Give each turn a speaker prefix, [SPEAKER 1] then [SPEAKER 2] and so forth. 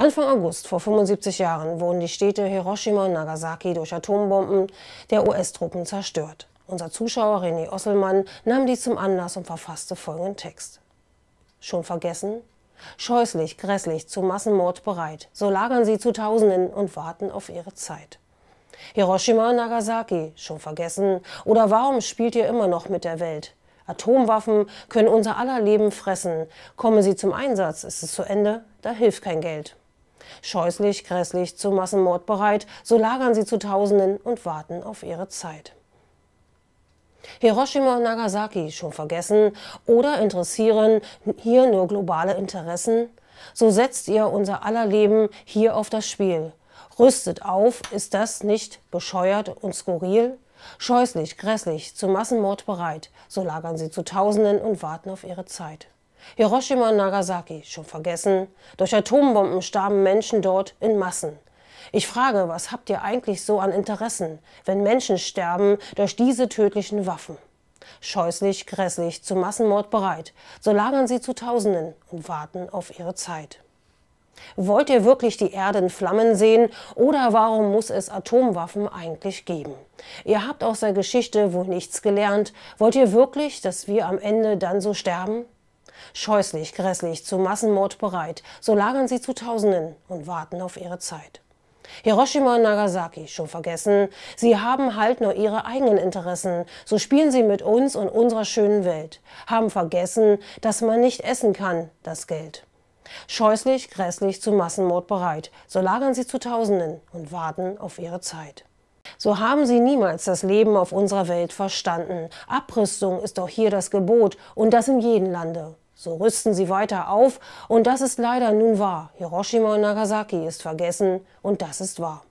[SPEAKER 1] Anfang August vor 75 Jahren wurden die Städte Hiroshima und Nagasaki durch Atombomben der US-Truppen zerstört. Unser Zuschauer René Osselmann nahm dies zum Anlass und verfasste folgenden Text. Schon vergessen? Scheußlich, grässlich, zu Massenmord bereit, so lagern sie zu Tausenden und warten auf ihre Zeit. Hiroshima und Nagasaki, schon vergessen? Oder warum spielt ihr immer noch mit der Welt? Atomwaffen können unser aller Leben fressen. Kommen sie zum Einsatz, ist es zu Ende, da hilft kein Geld. Scheußlich, grässlich, zu Massenmord bereit, so lagern sie zu Tausenden und warten auf ihre Zeit. Hiroshima und Nagasaki schon vergessen oder interessieren hier nur globale Interessen? So setzt ihr unser aller Leben hier auf das Spiel. Rüstet auf, ist das nicht bescheuert und skurril? Scheußlich, grässlich, zu Massenmord bereit, so lagern sie zu Tausenden und warten auf ihre Zeit. Hiroshima und Nagasaki, schon vergessen, durch Atombomben starben Menschen dort in Massen. Ich frage, was habt ihr eigentlich so an Interessen, wenn Menschen sterben durch diese tödlichen Waffen? Scheußlich, grässlich, zu Massenmord bereit, so lagern sie zu Tausenden und warten auf ihre Zeit. Wollt ihr wirklich die Erde in Flammen sehen oder warum muss es Atomwaffen eigentlich geben? Ihr habt aus der Geschichte wohl nichts gelernt. Wollt ihr wirklich, dass wir am Ende dann so sterben? Scheußlich, grässlich, zu Massenmord bereit, so lagern sie zu Tausenden und warten auf ihre Zeit. Hiroshima und Nagasaki, schon vergessen, sie haben halt nur ihre eigenen Interessen, so spielen sie mit uns und unserer schönen Welt, haben vergessen, dass man nicht essen kann, das Geld. Scheußlich, grässlich, zu Massenmord bereit, so lagern sie zu Tausenden und warten auf ihre Zeit. So haben sie niemals das Leben auf unserer Welt verstanden. Abrüstung ist doch hier das Gebot und das in jedem Lande. So rüsten sie weiter auf und das ist leider nun wahr. Hiroshima und Nagasaki ist vergessen und das ist wahr.